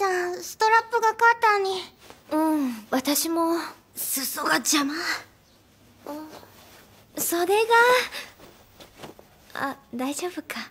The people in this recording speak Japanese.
ちゃんストラップが肩にうん私も裾が邪魔袖があ大丈夫か